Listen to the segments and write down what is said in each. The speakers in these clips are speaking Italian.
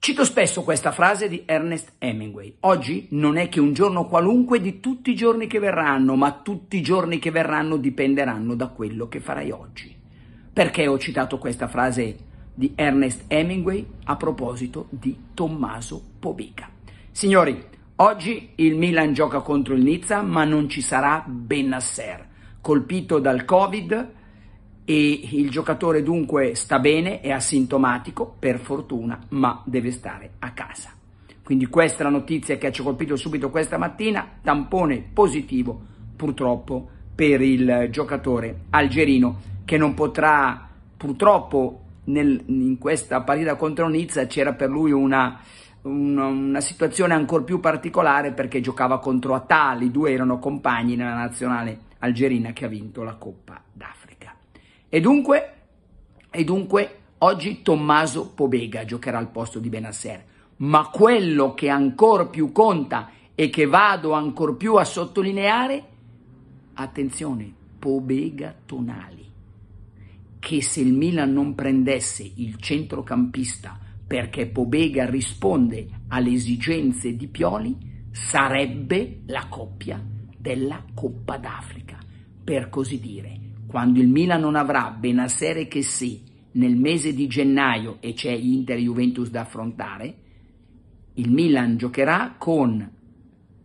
Cito spesso questa frase di Ernest Hemingway. Oggi non è che un giorno qualunque di tutti i giorni che verranno, ma tutti i giorni che verranno dipenderanno da quello che farai oggi. Perché ho citato questa frase di Ernest Hemingway a proposito di Tommaso Pobica? Signori, oggi il Milan gioca contro il Nizza, ma non ci sarà Benasser, colpito dal Covid e il giocatore dunque sta bene, è asintomatico per fortuna, ma deve stare a casa. Quindi questa è la notizia che ci ha colpito subito questa mattina, tampone positivo purtroppo per il giocatore algerino che non potrà purtroppo nel, in questa partita contro Nizza c'era per lui una una, una situazione ancora più particolare perché giocava contro Atali, due erano compagni nella nazionale algerina che ha vinto la Coppa d'Africa. E dunque, e dunque oggi Tommaso Pobega giocherà al posto di Benasser, ma quello che ancora più conta e che vado ancora più a sottolineare, attenzione, Pobega Tonali, che se il Milan non prendesse il centrocampista perché Pobega risponde alle esigenze di Pioli, sarebbe la coppia della Coppa d'Africa. Per così dire, quando il Milan non avrà Benassere che sì nel mese di gennaio e c'è Inter-Juventus da affrontare, il Milan giocherà con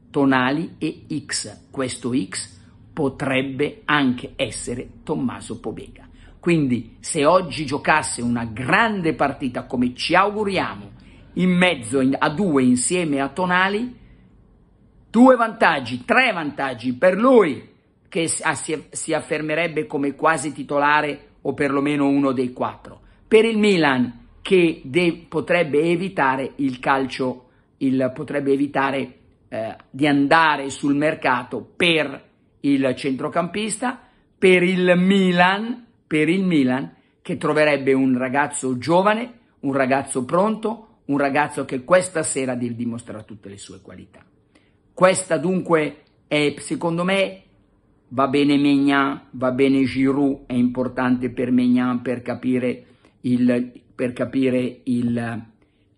Tonali e X. Questo X potrebbe anche essere Tommaso Pobega. Quindi se oggi giocasse una grande partita come ci auguriamo, in mezzo a due insieme a Tonali, due vantaggi, tre vantaggi per lui che ah, si affermerebbe come quasi titolare o perlomeno uno dei quattro. Per il Milan che potrebbe evitare il calcio, il, potrebbe evitare eh, di andare sul mercato per il centrocampista, per il Milan per il Milan che troverebbe un ragazzo giovane, un ragazzo pronto, un ragazzo che questa sera dimostrerà tutte le sue qualità. Questa dunque è, secondo me, va bene Megnan, va bene Giroud, è importante per Megnan per capire il, per capire il,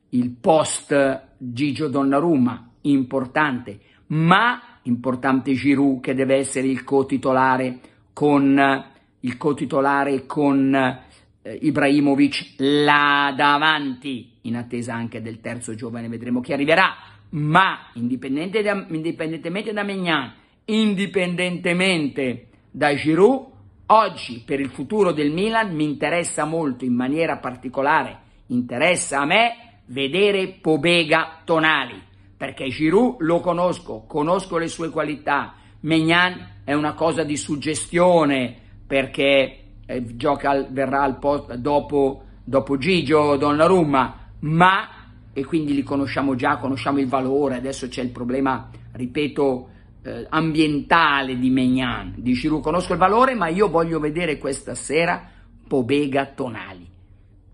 il post Gigio Donnarumma, importante, ma importante Giroud che deve essere il co-titolare con il cotitolare con eh, Ibrahimovic là davanti, in attesa anche del terzo giovane, vedremo chi arriverà, ma indipendente da, indipendentemente da Mignan, indipendentemente da Giroud, oggi per il futuro del Milan mi interessa molto in maniera particolare, interessa a me vedere Pobega Tonali, perché Giroud lo conosco, conosco le sue qualità, Mignan è una cosa di suggestione, perché eh, gioca, verrà al posto dopo, dopo Gigio Donnarumma, ma e quindi li conosciamo già, conosciamo il valore, adesso c'è il problema, ripeto, eh, ambientale di Mignan, di Giroud, conosco il valore, ma io voglio vedere questa sera Pobega Tonali.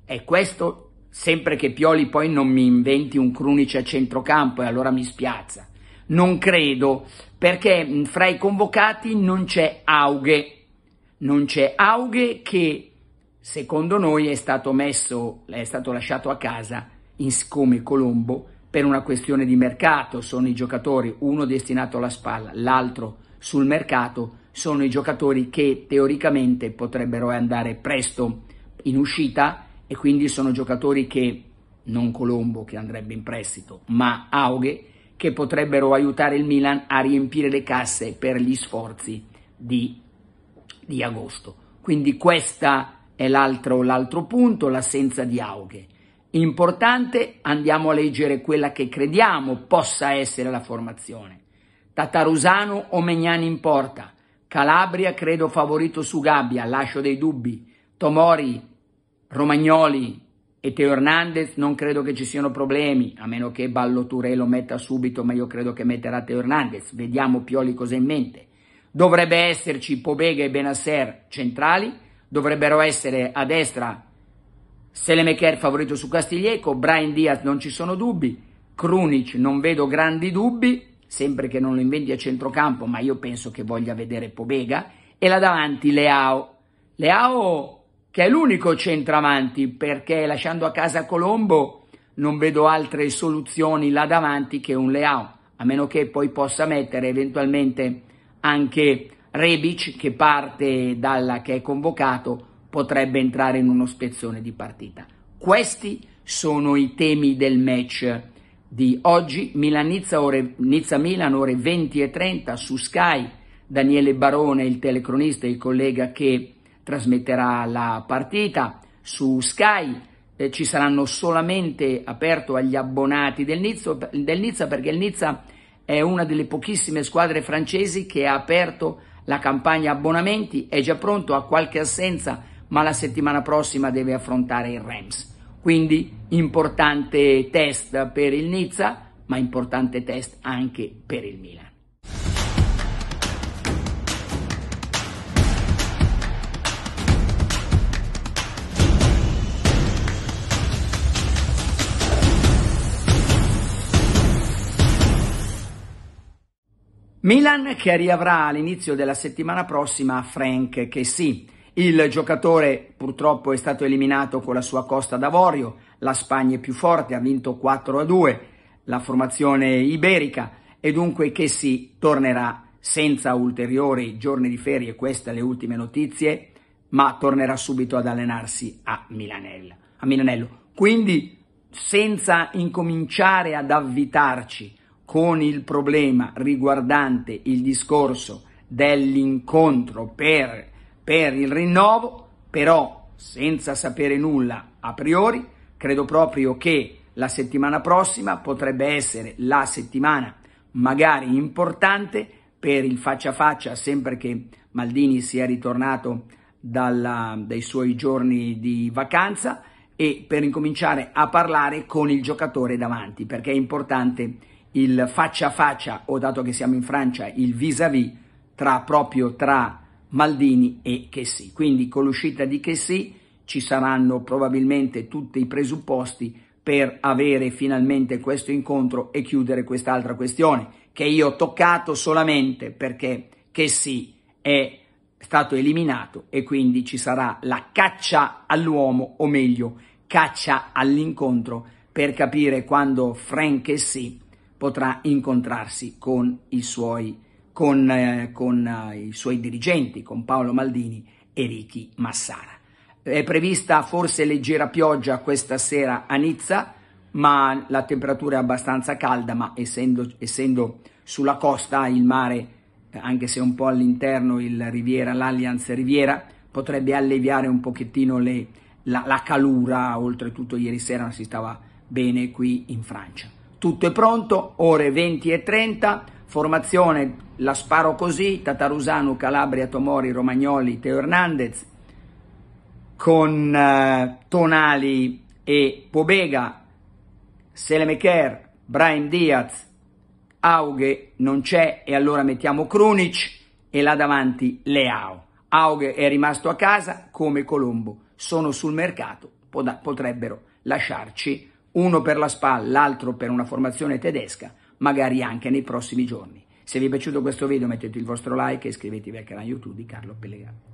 E questo sempre che Pioli poi non mi inventi un crunice a centrocampo e allora mi spiazza. Non credo, perché fra i convocati non c'è Aughe, non c'è Aughe che secondo noi è stato messo, è stato lasciato a casa in, come Colombo per una questione di mercato, sono i giocatori, uno destinato alla spalla, l'altro sul mercato, sono i giocatori che teoricamente potrebbero andare presto in uscita e quindi sono giocatori che, non Colombo che andrebbe in prestito, ma Aughe, che potrebbero aiutare il Milan a riempire le casse per gli sforzi di di agosto. Quindi questo è l'altro, l'altro punto, l'assenza di Auge. Importante, andiamo a leggere quella che crediamo possa essere la formazione. Tatarusano o Megnani in porta. Calabria credo favorito su Gabbia, lascio dei dubbi. Tomori, Romagnoli e Teo Hernandez non credo che ci siano problemi, a meno che Ballo Touré lo metta subito, ma io credo che metterà Teo Hernandez. Vediamo Pioli cosa ha in mente dovrebbe esserci Pobega e Benasser centrali, dovrebbero essere a destra Selemecher favorito su Castiglieco, Brian Diaz non ci sono dubbi, Krunic non vedo grandi dubbi, sempre che non lo inventi a centrocampo, ma io penso che voglia vedere Pobega, e là davanti Leao. Leao che è l'unico centravanti, perché lasciando a casa Colombo non vedo altre soluzioni là davanti che un Leao, a meno che poi possa mettere eventualmente anche Rebic che parte dalla che è convocato potrebbe entrare in uno spezzone di partita. Questi sono i temi del match di oggi, Milan-Nizza, ore, Nizza-Milan ore 20.30 su Sky, Daniele Barone il telecronista, il collega che trasmetterà la partita su Sky, eh, ci saranno solamente aperto agli abbonati del Nizza, del Nizza perché il Nizza è una delle pochissime squadre francesi che ha aperto la campagna abbonamenti, è già pronto ha qualche assenza, ma la settimana prossima deve affrontare il Rams. Quindi importante test per il Nizza, ma importante test anche per il Milan. Milan che riavrà all'inizio della settimana prossima Frank Chessy. Il giocatore purtroppo è stato eliminato con la sua Costa d'Avorio, la Spagna è più forte, ha vinto 4 a 2, la formazione iberica e dunque Chessy tornerà senza ulteriori giorni di ferie, queste le ultime notizie, ma tornerà subito ad allenarsi a Milanello. A Milanello. Quindi senza incominciare ad avvitarci con il problema riguardante il discorso dell'incontro per, per il rinnovo, però senza sapere nulla a priori, credo proprio che la settimana prossima potrebbe essere la settimana magari importante per il faccia a faccia, sempre che Maldini sia ritornato dalla, dai suoi giorni di vacanza e per incominciare a parlare con il giocatore davanti, perché è importante il faccia a faccia, o dato che siamo in Francia, il vis-à-vis -vis, tra proprio tra Maldini e Chessy. Quindi con l'uscita di Chessy ci saranno probabilmente tutti i presupposti per avere finalmente questo incontro e chiudere quest'altra questione, che io ho toccato solamente perché Chessy è stato eliminato e quindi ci sarà la caccia all'uomo, o meglio, caccia all'incontro, per capire quando Frank Chessy potrà incontrarsi con i suoi, con, eh, con eh, i suoi dirigenti, con Paolo Maldini e Ricky Massara. È prevista forse leggera pioggia questa sera a Nizza, ma la temperatura è abbastanza calda, ma essendo, essendo sulla costa il mare, anche se un po' all'interno il Riviera, l'Allianz Riviera, potrebbe alleviare un pochettino le, la, la calura, oltretutto ieri sera si stava bene qui in Francia tutto è pronto, ore 20 e 30, formazione la sparo così, Tatarusanu, Calabria, Tomori, Romagnoli, Teo Hernandez, con eh, Tonali e Pobega, Selemeker, Brian Diaz, Aughe non c'è e allora mettiamo Krunic e là davanti Leao. Aughe è rimasto a casa come Colombo, sono sul mercato, potrebbero lasciarci uno per la SPA, l'altro per una formazione tedesca, magari anche nei prossimi giorni. Se vi è piaciuto questo video mettete il vostro like e iscrivetevi al canale YouTube di Carlo Pellegrini.